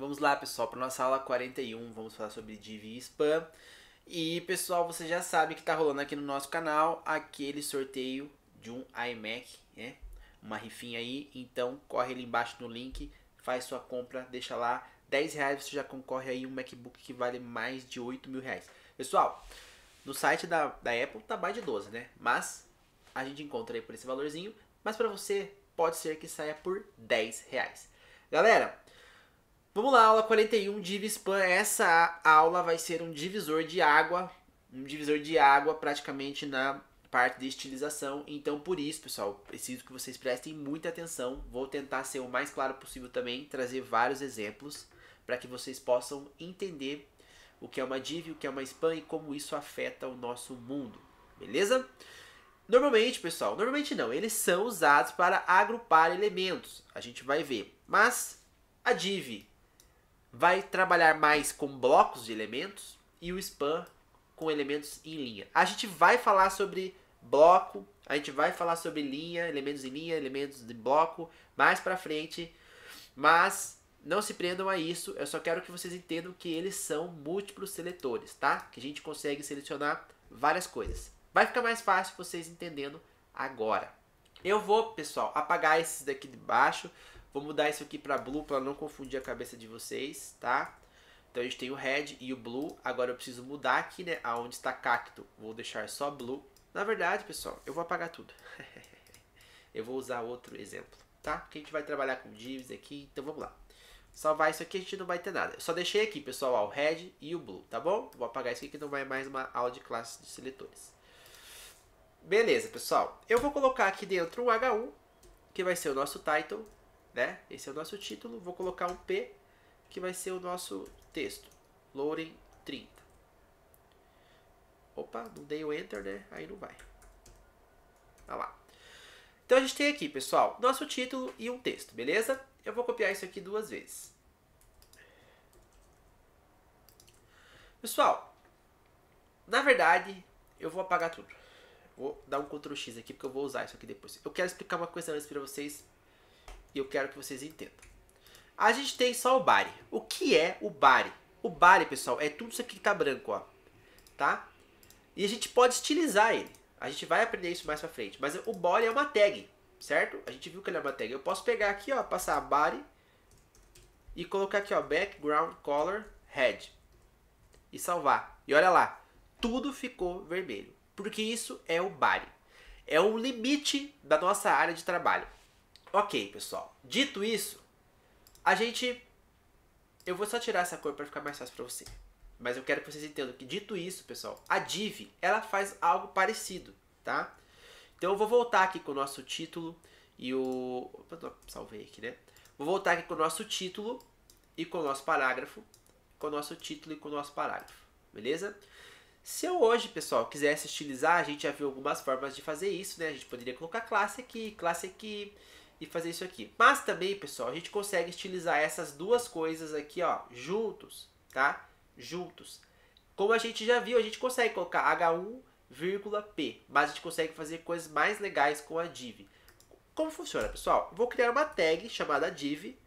Vamos lá, pessoal, para nossa aula 41, vamos falar sobre div e spam. E, pessoal, você já sabe que está rolando aqui no nosso canal aquele sorteio de um iMac, né? Uma rifinha aí, então corre ali embaixo no link, faz sua compra, deixa lá 10 reais, você já concorre aí um MacBook que vale mais de 8 mil reais. Pessoal, no site da, da Apple tá mais de 12, né? Mas a gente encontra aí por esse valorzinho, mas para você pode ser que saia por 10 reais. Galera, Vamos lá, aula 41, Spam. Essa aula vai ser um divisor de água, um divisor de água praticamente na parte de estilização. Então, por isso, pessoal, preciso que vocês prestem muita atenção. Vou tentar ser o mais claro possível também, trazer vários exemplos para que vocês possam entender o que é uma div, o que é uma span e como isso afeta o nosso mundo. Beleza? Normalmente, pessoal, normalmente não, eles são usados para agrupar elementos. A gente vai ver. Mas a div vai trabalhar mais com blocos de elementos e o span com elementos em linha. A gente vai falar sobre bloco, a gente vai falar sobre linha, elementos em linha, elementos de bloco mais para frente, mas não se prendam a isso, eu só quero que vocês entendam que eles são múltiplos seletores, tá? Que a gente consegue selecionar várias coisas. Vai ficar mais fácil vocês entendendo agora. Eu vou, pessoal, apagar esses daqui de baixo, Vou mudar isso aqui para blue para não confundir a cabeça de vocês, tá? Então a gente tem o red e o blue. Agora eu preciso mudar aqui, né? Aonde está cacto, vou deixar só blue. Na verdade, pessoal, eu vou apagar tudo. eu vou usar outro exemplo, tá? Porque a gente vai trabalhar com divs aqui, então vamos lá. Salvar isso aqui a gente não vai ter nada. Eu só deixei aqui, pessoal, ó, o red e o blue, tá bom? Vou apagar isso aqui que não vai mais uma aula de classe de seletores. Beleza, pessoal. Eu vou colocar aqui dentro o H1, que vai ser o nosso title né? Esse é o nosso título. Vou colocar um P, que vai ser o nosso texto. Loading 30. Opa, não dei o Enter, né? Aí não vai. Olha lá. Então a gente tem aqui, pessoal, nosso título e um texto, beleza? Eu vou copiar isso aqui duas vezes. Pessoal, na verdade, eu vou apagar tudo. Vou dar um Ctrl X aqui, porque eu vou usar isso aqui depois. Eu quero explicar uma coisa antes para vocês e eu quero que vocês entendam. A gente tem só o bari. O que é o bari? O bari, pessoal, é tudo isso aqui que tá branco, ó. Tá? E a gente pode estilizar ele. A gente vai aprender isso mais pra frente. Mas o body é uma tag, certo? A gente viu que ele é uma tag. Eu posso pegar aqui, ó, passar body e colocar aqui, ó, background color red. E salvar. E olha lá, tudo ficou vermelho. Porque isso é o body. É o limite da nossa área de trabalho. Ok, pessoal. Dito isso, a gente... Eu vou só tirar essa cor para ficar mais fácil para você. Mas eu quero que vocês entendam que, dito isso, pessoal, a div, ela faz algo parecido, tá? Então eu vou voltar aqui com o nosso título e o... Opa, salvei aqui, né? Vou voltar aqui com o nosso título e com o nosso parágrafo. Com o nosso título e com o nosso parágrafo, beleza? Se eu hoje, pessoal, quisesse estilizar, a gente já viu algumas formas de fazer isso, né? A gente poderia colocar classe aqui, classe aqui, e fazer isso aqui. Mas também, pessoal, a gente consegue estilizar essas duas coisas aqui, ó, juntos, tá? Juntos. Como a gente já viu, a gente consegue colocar H1,P, mas a gente consegue fazer coisas mais legais com a div. Como funciona, pessoal? Vou criar uma tag chamada div.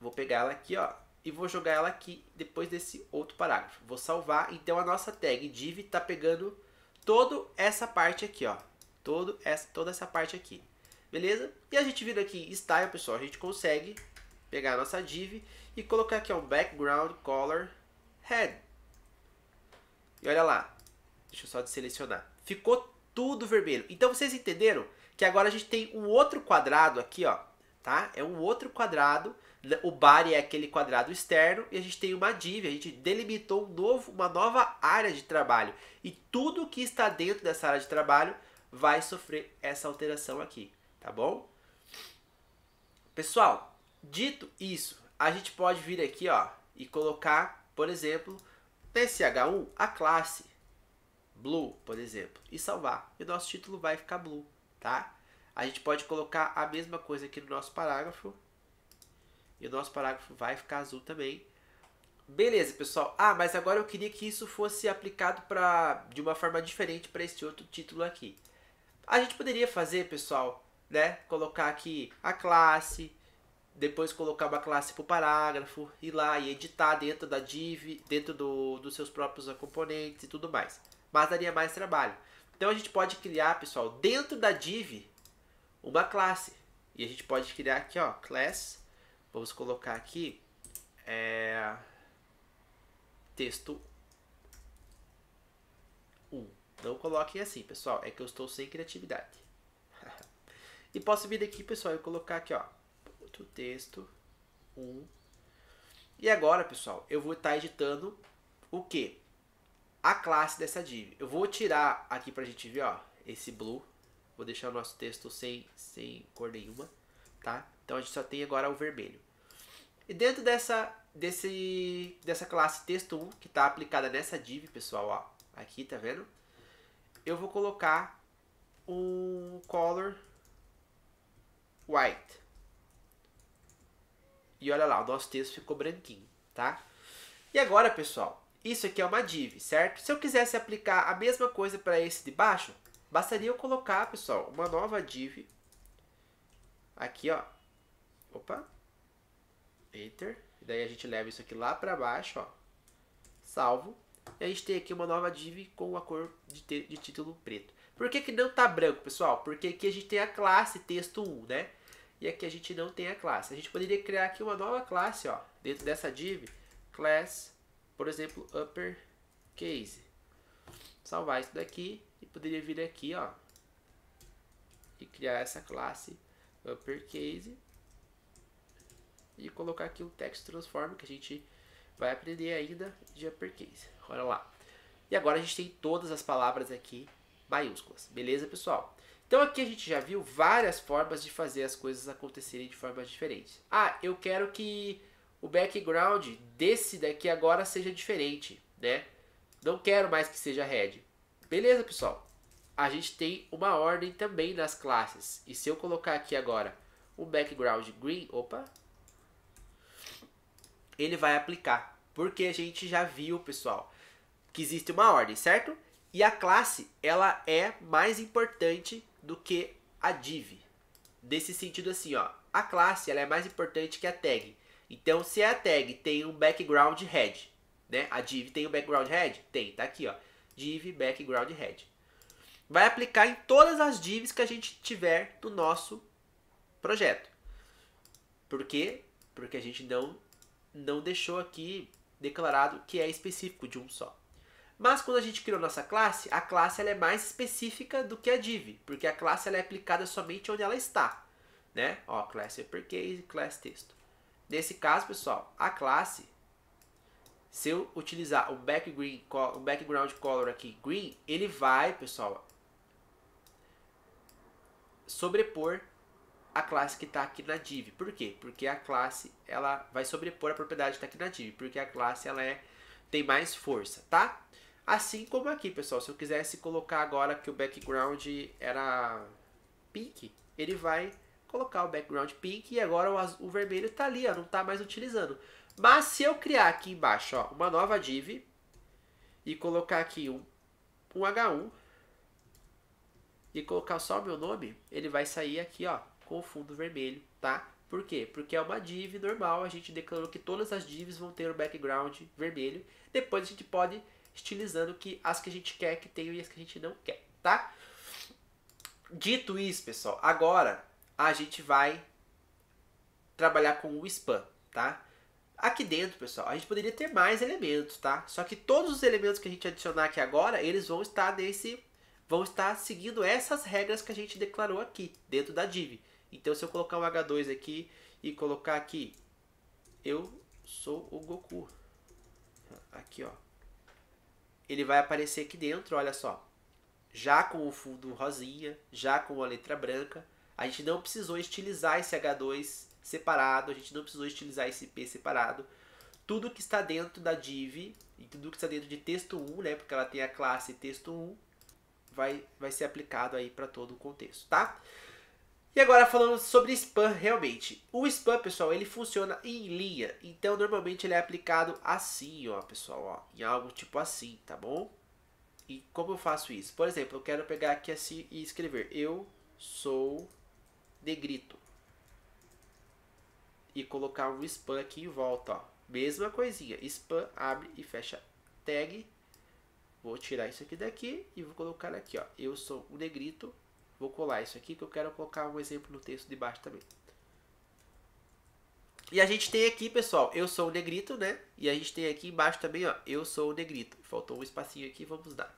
Vou pegar ela aqui, ó, e vou jogar ela aqui depois desse outro parágrafo. Vou salvar. Então a nossa tag div está pegando toda essa parte aqui, ó. Todo essa, toda essa parte aqui. Beleza? E a gente vira aqui Style, pessoal. A gente consegue pegar a nossa div e colocar aqui um background color head. E olha lá. Deixa eu só deselecionar. Ficou tudo vermelho. Então vocês entenderam que agora a gente tem um outro quadrado aqui, ó. Tá? É um outro quadrado. O body é aquele quadrado externo e a gente tem uma div, a gente delimitou um novo, uma nova área de trabalho. E tudo que está dentro dessa área de trabalho vai sofrer essa alteração aqui tá bom? Pessoal, dito isso, a gente pode vir aqui, ó, e colocar, por exemplo, nesse H1 a classe blue, por exemplo, e salvar. E o nosso título vai ficar blue, tá? A gente pode colocar a mesma coisa aqui no nosso parágrafo. E o nosso parágrafo vai ficar azul também. Beleza, pessoal. Ah, mas agora eu queria que isso fosse aplicado pra, de uma forma diferente para esse outro título aqui. A gente poderia fazer, pessoal, né? Colocar aqui a classe, depois colocar uma classe para o parágrafo, ir lá e editar dentro da div, dentro do, dos seus próprios componentes e tudo mais. Mas daria mais trabalho. Então a gente pode criar, pessoal, dentro da div, uma classe. E a gente pode criar aqui, ó, class. Vamos colocar aqui, é, texto 1. Não coloquem assim, pessoal. É que eu estou sem criatividade. E posso vir daqui, pessoal, e colocar aqui, ó, outro texto, um. E agora, pessoal, eu vou estar tá editando o que? A classe dessa div. Eu vou tirar aqui pra gente ver, ó, esse blue. Vou deixar o nosso texto sem, sem cor nenhuma, tá? Então a gente só tem agora o vermelho. E dentro dessa, desse, dessa classe texto1, que está aplicada nessa div, pessoal, ó, aqui, tá vendo? Eu vou colocar um color white. E olha lá, o nosso texto ficou branquinho, tá? E agora, pessoal, isso aqui é uma div, certo? Se eu quisesse aplicar a mesma coisa para esse de baixo, bastaria eu colocar, pessoal, uma nova div aqui, ó. Opa. Enter. E daí a gente leva isso aqui lá para baixo, ó. Salvo. E a gente tem aqui uma nova div com a cor de, de título preto. Por que, que não tá branco, pessoal? Porque aqui a gente tem a classe texto 1, né? E aqui a gente não tem a classe. A gente poderia criar aqui uma nova classe, ó, dentro dessa div, class, por exemplo, upper case. Salvar isso daqui e poderia vir aqui, ó, e criar essa classe upper case e colocar aqui o text transform que a gente vai aprender ainda de uppercase. Olha lá. E agora a gente tem todas as palavras aqui maiúsculas. Beleza, pessoal? Então aqui a gente já viu várias formas de fazer as coisas acontecerem de formas diferentes. Ah, eu quero que o background desse daqui agora seja diferente, né? Não quero mais que seja red. Beleza, pessoal? A gente tem uma ordem também nas classes. E se eu colocar aqui agora o background green, opa, ele vai aplicar. Porque a gente já viu, pessoal, que existe uma ordem, certo? E a classe, ela é mais importante do que a div. Nesse sentido assim, ó, a classe ela é mais importante que a tag. Então, se a tag tem um background head, né? A div tem um background head? Tem, tá aqui, ó. Div background head. Vai aplicar em todas as divs que a gente tiver no nosso projeto. Por quê? Porque a gente não, não deixou aqui declarado que é específico de um só. Mas quando a gente criou nossa classe, a classe ela é mais específica do que a div, porque a classe ela é aplicada somente onde ela está, né? Ó, class uppercase, class texto. Nesse caso, pessoal, a classe, se eu utilizar o, o background color aqui green, ele vai, pessoal, sobrepor a classe que está aqui na div. Por quê? Porque a classe ela vai sobrepor a propriedade que está aqui na div, porque a classe ela é tem mais força, tá? Assim como aqui, pessoal, se eu quisesse colocar agora que o background era pink, ele vai colocar o background pink e agora o, azul, o vermelho está ali, ó, não está mais utilizando. Mas se eu criar aqui embaixo ó, uma nova div e colocar aqui um, um H1 e colocar só o meu nome, ele vai sair aqui ó, com o fundo vermelho, tá? Por quê? Porque é uma div normal, a gente declarou que todas as divs vão ter o background vermelho. Depois a gente pode estilizando que as que a gente quer que tenham e as que a gente não quer, tá? Dito isso, pessoal, agora a gente vai trabalhar com o spam, tá? Aqui dentro, pessoal, a gente poderia ter mais elementos, tá? Só que todos os elementos que a gente adicionar aqui agora, eles vão estar nesse vão estar seguindo essas regras que a gente declarou aqui dentro da div. Então, se eu colocar um H2 aqui e colocar aqui eu sou o Goku. Aqui, ó ele vai aparecer aqui dentro, olha só. Já com o fundo rosinha, já com a letra branca. A gente não precisou estilizar esse H2 separado, a gente não precisou estilizar esse P separado. Tudo que está dentro da div, e tudo que está dentro de texto 1, né, porque ela tem a classe texto 1, vai, vai ser aplicado aí para todo o contexto, tá? E agora falando sobre spam realmente. O spam, pessoal, ele funciona em linha. Então, normalmente ele é aplicado assim, ó, pessoal, ó, em algo tipo assim, tá bom? E como eu faço isso? Por exemplo, eu quero pegar aqui assim e escrever eu sou negrito. E colocar um spam aqui em volta, ó. Mesma coisinha, spam abre e fecha tag. Vou tirar isso aqui daqui e vou colocar aqui, ó, eu sou o negrito Vou colar isso aqui que eu quero colocar um exemplo no texto de baixo também. E a gente tem aqui, pessoal, eu sou o negrito, né? E a gente tem aqui embaixo também, ó, eu sou o negrito. Faltou um espacinho aqui, vamos dar.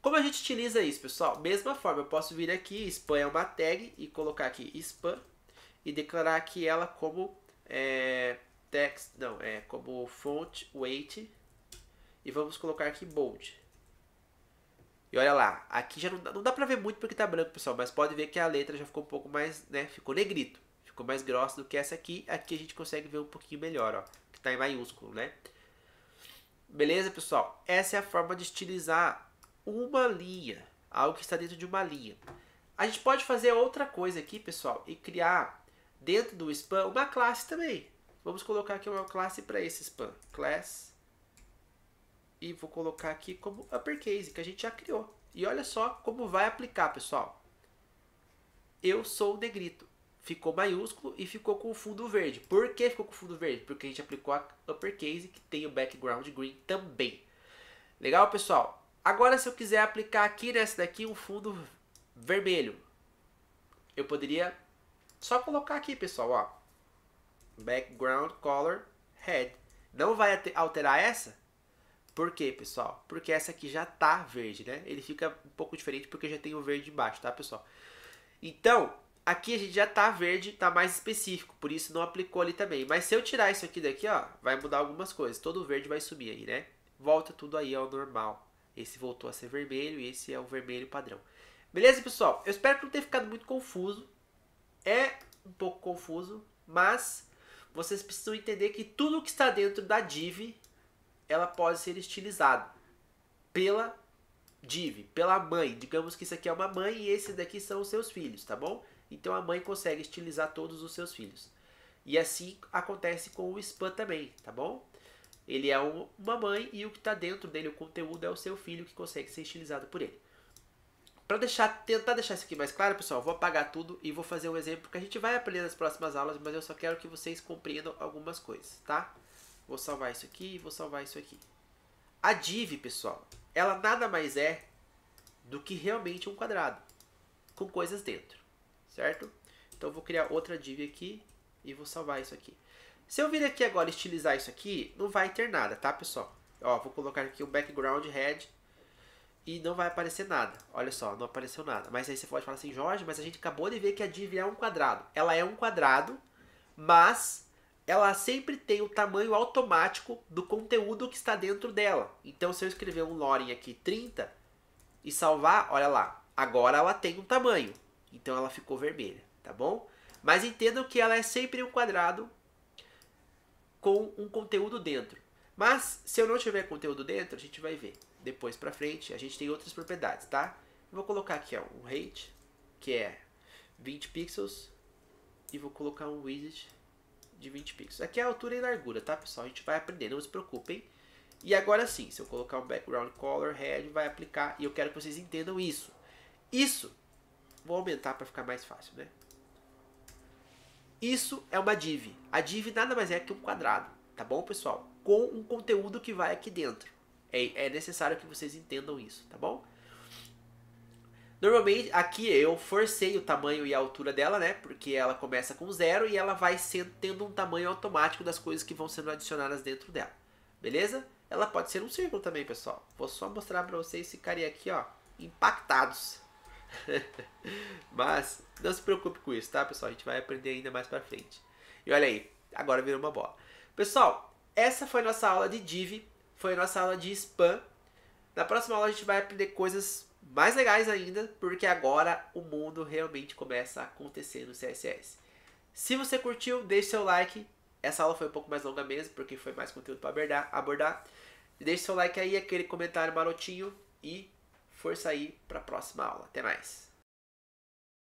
Como a gente utiliza isso, pessoal? Mesma forma, eu posso vir aqui, spam é uma tag, e colocar aqui spam, e declarar aqui ela como é, text, não, é como font weight, e vamos colocar aqui bold. E olha lá, aqui já não dá, não dá pra ver muito porque tá branco, pessoal, mas pode ver que a letra já ficou um pouco mais, né, ficou negrito. Ficou mais grossa do que essa aqui. Aqui a gente consegue ver um pouquinho melhor, ó, que tá em maiúsculo, né? Beleza, pessoal? Essa é a forma de estilizar uma linha, algo que está dentro de uma linha. A gente pode fazer outra coisa aqui, pessoal, e criar dentro do span uma classe também. Vamos colocar aqui uma classe para esse span, class e vou colocar aqui como uppercase, que a gente já criou. E olha só como vai aplicar, pessoal. Eu sou o negrito. Ficou maiúsculo e ficou com o fundo verde. Por que ficou com o fundo verde? Porque a gente aplicou a uppercase, que tem o background green também. Legal, pessoal? Agora, se eu quiser aplicar aqui nessa daqui um fundo vermelho, eu poderia só colocar aqui, pessoal, ó. Background color red. Não vai alterar essa? Por quê, pessoal? Porque essa aqui já tá verde, né? Ele fica um pouco diferente porque já tem o verde embaixo, tá, pessoal? Então, aqui a gente já tá verde, tá mais específico, por isso não aplicou ali também. Mas se eu tirar isso aqui daqui, ó, vai mudar algumas coisas. Todo verde vai subir aí, né? Volta tudo aí ao normal. Esse voltou a ser vermelho e esse é o vermelho padrão. Beleza, pessoal? Eu espero que não tenha ficado muito confuso. É um pouco confuso, mas vocês precisam entender que tudo que está dentro da div ela pode ser estilizada pela div, pela mãe. Digamos que isso aqui é uma mãe e esses daqui são os seus filhos, tá bom? Então a mãe consegue estilizar todos os seus filhos. E assim acontece com o spam também, tá bom? Ele é uma mãe e o que está dentro dele, o conteúdo, é o seu filho que consegue ser estilizado por ele. Para deixar, tentar deixar isso aqui mais claro, pessoal, vou apagar tudo e vou fazer um exemplo que a gente vai aprender nas próximas aulas, mas eu só quero que vocês compreendam algumas coisas, tá? Vou salvar isso aqui e vou salvar isso aqui. A div, pessoal, ela nada mais é do que realmente um quadrado com coisas dentro, certo? Então eu vou criar outra div aqui e vou salvar isso aqui. Se eu vir aqui agora e estilizar isso aqui, não vai ter nada, tá, pessoal? Ó, vou colocar aqui um background red e não vai aparecer nada. Olha só, não apareceu nada. Mas aí você pode falar assim, Jorge, mas a gente acabou de ver que a div é um quadrado. Ela é um quadrado, mas ela sempre tem o tamanho automático do conteúdo que está dentro dela. Então, se eu escrever um lorem aqui 30 e salvar, olha lá, agora ela tem um tamanho. Então, ela ficou vermelha, tá bom? Mas entendam que ela é sempre um quadrado com um conteúdo dentro. Mas, se eu não tiver conteúdo dentro, a gente vai ver. Depois para frente, a gente tem outras propriedades, tá? Eu vou colocar aqui ó, um height, que é 20 pixels. E vou colocar um widget de 20 pixels. Aqui é a altura e largura, tá, pessoal? A gente vai aprender, não se preocupem. E agora sim, se eu colocar um background color, red, vai aplicar. E eu quero que vocês entendam isso. Isso, vou aumentar para ficar mais fácil, né? Isso é uma div. A div nada mais é que um quadrado, tá bom, pessoal? Com um conteúdo que vai aqui dentro. é, é necessário que vocês entendam isso, tá bom? Normalmente, aqui eu forcei o tamanho e a altura dela, né? Porque ela começa com zero e ela vai sendo, tendo um tamanho automático das coisas que vão sendo adicionadas dentro dela. Beleza? Ela pode ser um círculo também, pessoal. Vou só mostrar pra vocês ficarem aqui, ó, impactados. Mas não se preocupe com isso, tá, pessoal? A gente vai aprender ainda mais pra frente. E olha aí, agora virou uma bola. Pessoal, essa foi nossa aula de div, foi nossa aula de span. Na próxima aula a gente vai aprender coisas mais legais ainda, porque agora o mundo realmente começa a acontecer no CSS. Se você curtiu, deixe seu like. Essa aula foi um pouco mais longa mesmo, porque foi mais conteúdo para abordar, Deixe seu like aí, aquele comentário marotinho e força aí para a próxima aula. Até mais!